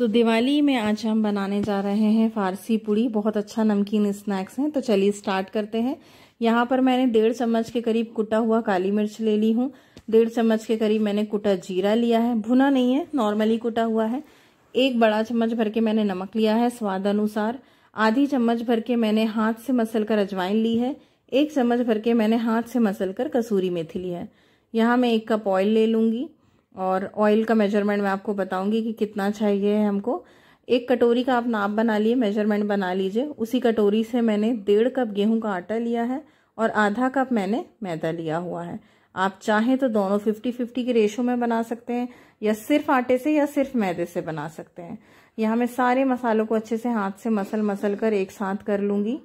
तो दिवाली में आज हम बनाने जा रहे हैं फारसी पूड़ी बहुत अच्छा नमकीन स्नैक्स हैं तो चलिए स्टार्ट करते हैं यहाँ पर मैंने डेढ़ चम्मच के करीब कुटा हुआ काली मिर्च ले ली हूँ डेढ़ चम्मच के करीब मैंने कुटा जीरा लिया है भुना नहीं है नॉर्मली कुटा हुआ है एक बड़ा चम्मच भर के मैंने नमक लिया है स्वाद अनुसार आधी चम्मच भर के मैंने हाथ से मसल कर अजवाइन ली है एक चम्मच भर के मैंने हाथ से मसल कर कसूरी मेथी ली है यहाँ मैं एक कप ऑयल ले लूँगी और ऑयल का मेजरमेंट मैं आपको बताऊंगी कि कितना चाहिए हमको एक कटोरी का आप नाप बना लिए मेजरमेंट बना लीजिए उसी कटोरी से मैंने डेढ़ कप गेहूं का आटा लिया है और आधा कप मैंने मैदा लिया हुआ है आप चाहें तो दोनों फिफ्टी फिफ्टी के रेशो में बना सकते हैं या सिर्फ आटे से या सिर्फ मैदे से बना सकते हैं यहाँ मैं सारे मसालों को अच्छे से हाथ से मसल मसल कर एक साथ कर लूँगी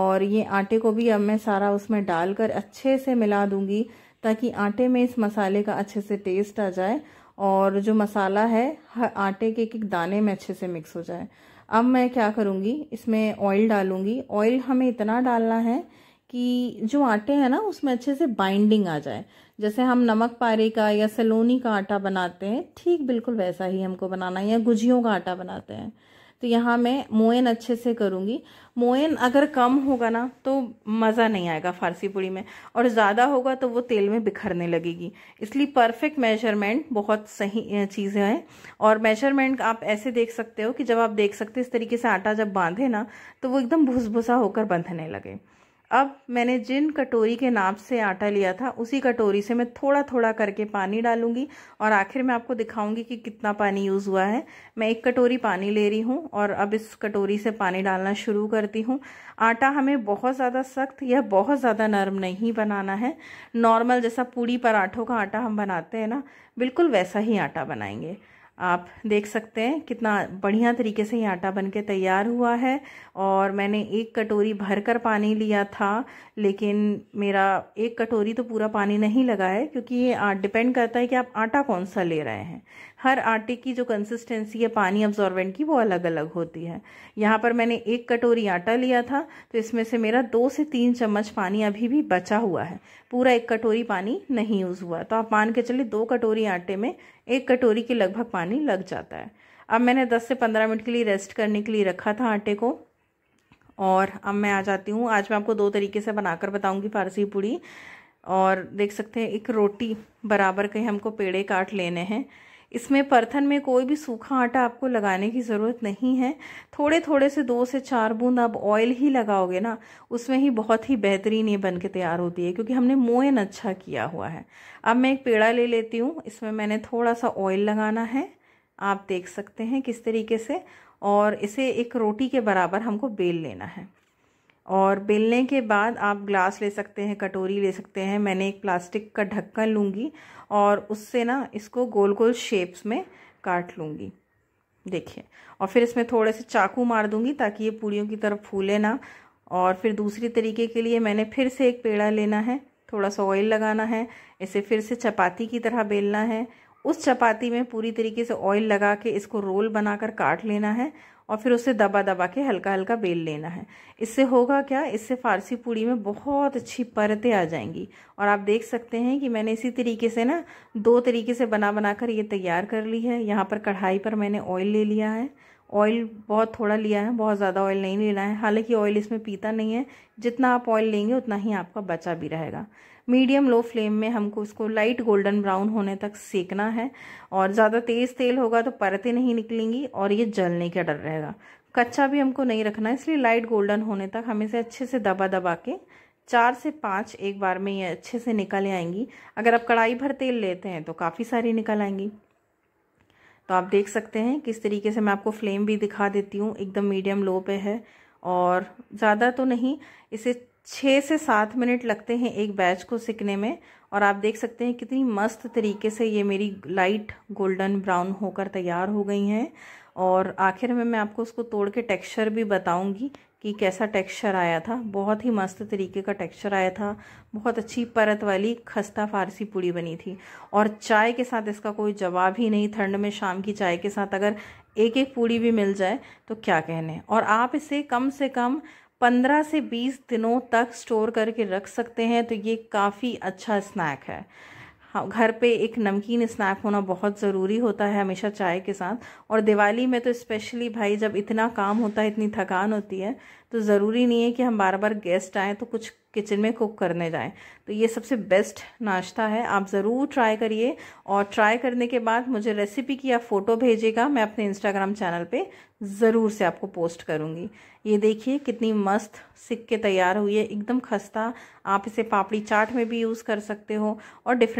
और ये आटे को भी अब मैं सारा उसमें डालकर अच्छे से मिला दूंगी ताकि आटे में इस मसाले का अच्छे से टेस्ट आ जाए और जो मसाला है आटे के एक एक दाने में अच्छे से मिक्स हो जाए अब मैं क्या करूँगी इसमें ऑयल डालूंगी ऑयल हमें इतना डालना है कि जो आटे हैं ना उसमें अच्छे से बाइंडिंग आ जाए जैसे हम नमक पारे का या सलोनी का आटा बनाते हैं ठीक बिल्कुल वैसा ही हमको बनाना है या गुजियों का आटा बनाते हैं तो यहाँ मैं मोयन अच्छे से करूँगी मोयन अगर कम होगा ना तो मज़ा नहीं आएगा फारसी पूड़ी में और ज़्यादा होगा तो वो तेल में बिखरने लगेगी इसलिए परफेक्ट मेजरमेंट बहुत सही चीज़ें हैं और मेजरमेंट आप ऐसे देख सकते हो कि जब आप देख सकते हो इस तरीके से आटा जब बांधे ना तो वो एकदम भुस भुसा होकर बंधने लगे अब मैंने जिन कटोरी के नाप से आटा लिया था उसी कटोरी से मैं थोड़ा थोड़ा करके पानी डालूंगी और आखिर मैं आपको दिखाऊंगी कि कितना पानी यूज़ हुआ है मैं एक कटोरी पानी ले रही हूँ और अब इस कटोरी से पानी डालना शुरू करती हूँ आटा हमें बहुत ज़्यादा सख्त या बहुत ज़्यादा नरम नहीं बनाना है नॉर्मल जैसा पूड़ी पराठों का आटा हम बनाते हैं ना बिल्कुल वैसा ही आटा बनाएंगे आप देख सकते हैं कितना बढ़िया तरीके से ये आटा बन के तैयार हुआ है और मैंने एक कटोरी भर कर पानी लिया था लेकिन मेरा एक कटोरी तो पूरा पानी नहीं लगा है क्योंकि ये डिपेंड करता है कि आप आटा कौन सा ले रहे हैं हर आटे की जो कंसिस्टेंसी है पानी अब्जॉर्बेंट की वो अलग अलग होती है यहाँ पर मैंने एक कटोरी आटा लिया था तो इसमें से मेरा दो से तीन चम्मच पानी अभी भी बचा हुआ है पूरा एक कटोरी पानी नहीं यूज़ हुआ तो आप मान के चलिए दो कटोरी आटे में एक कटोरी के लगभग पानी पानी लग जाता है अब मैंने 10 से 15 मिनट के लिए रेस्ट करने के लिए रखा था आटे को और अब मैं आ जाती हूँ आज मैं आपको दो तरीके से बनाकर बताऊँगी फारसी पूड़ी और देख सकते हैं एक रोटी बराबर के हमको पेड़े काट लेने हैं इसमें परथन में कोई भी सूखा आटा आपको लगाने की ज़रूरत नहीं है थोड़े थोड़े से दो से चार बूंद आप ऑयल ही लगाओगे ना उसमें ही बहुत ही बेहतरीन ये बन के तैयार होती है क्योंकि हमने मोयन अच्छा किया हुआ है अब मैं एक पेड़ा ले लेती हूँ इसमें मैंने थोड़ा सा ऑयल लगाना है आप देख सकते हैं किस तरीके से और इसे एक रोटी के बराबर हमको बेल लेना है और बेलने के बाद आप ग्लास ले सकते हैं कटोरी ले सकते हैं मैंने एक प्लास्टिक का ढक्कन लूँगी और उससे ना इसको गोल गोल शेप्स में काट लूँगी देखिए और फिर इसमें थोड़े से चाकू मार दूँगी ताकि ये पूड़ियों की तरफ फूले ना और फिर दूसरी तरीके के लिए मैंने फिर से एक पेड़ा लेना है थोड़ा सा ऑयल लगाना है इसे फिर से चपाती की तरह बेलना है उस चपाती में पूरी तरीके से ऑयल लगा के इसको रोल बनाकर काट लेना है और फिर उसे दबा दबा के हल्का हल्का बेल लेना है इससे होगा क्या इससे फारसी पूड़ी में बहुत अच्छी परतें आ जाएंगी और आप देख सकते हैं कि मैंने इसी तरीके से ना दो तरीके से बना बना कर ये तैयार कर ली है यहाँ पर कढ़ाई पर मैंने ऑयल ले लिया है ऑयल बहुत थोड़ा लिया है बहुत ज़्यादा ऑयल नहीं लेना है हालांकि ऑयल इसमें पीता नहीं है जितना आप ऑयल लेंगे उतना ही आपका बचा भी रहेगा मीडियम लो फ्लेम में हमको उसको लाइट गोल्डन ब्राउन होने तक सेकना है और ज़्यादा तेज़ तेल होगा तो परतें नहीं निकलेंगी और ये जलने का डर रहेगा कच्चा भी हमको नहीं रखना इसलिए लाइट गोल्डन होने तक हम इसे अच्छे से दबा दबा के चार से पाँच एक बार में ये अच्छे से निकल आएंगी अगर आप कढ़ाई भर तेल लेते हैं तो काफ़ी सारी निकल आएंगी तो आप देख सकते हैं किस तरीके से मैं आपको फ्लेम भी दिखा देती हूँ एकदम मीडियम लो पे है और ज़्यादा तो नहीं इसे छः से सात मिनट लगते हैं एक बैच को सिकने में और आप देख सकते हैं कितनी मस्त तरीके से ये मेरी लाइट गोल्डन ब्राउन होकर तैयार हो गई हैं और आखिर में मैं आपको उसको तोड़ के टेक्सचर भी बताऊंगी कि कैसा टेक्सचर आया था बहुत ही मस्त तरीके का टेक्सचर आया था बहुत अच्छी परत वाली खस्ता फारसी पूड़ी बनी थी और चाय के साथ इसका कोई जवाब ही नहीं ठंड में शाम की चाय के साथ अगर एक एक पूड़ी भी मिल जाए तो क्या कहने और आप इसे कम से कम पंद्रह से बीस दिनों तक स्टोर करके रख सकते हैं तो ये काफ़ी अच्छा स्नैक है हाँ, घर पे एक नमकीन स्नैक होना बहुत ज़रूरी होता है हमेशा चाय के साथ और दिवाली में तो स्पेशली भाई जब इतना काम होता है इतनी थकान होती है तो ज़रूरी नहीं है कि हम बार बार गेस्ट आएँ तो कुछ किचन में कुक करने जाएँ तो ये सबसे बेस्ट नाश्ता है आप ज़रूर ट्राई करिए और ट्राई करने के बाद मुझे रेसिपी की आप फ़ोटो भेजिएगा मैं अपने इंस्टाग्राम चैनल पर ज़रूर से आपको पोस्ट करूँगी ये देखिए कितनी मस्त सिक्के तैयार हुई है एकदम खस्ता आप इसे पापड़ी चाट में भी यूज़ कर सकते हो और डिफरेंट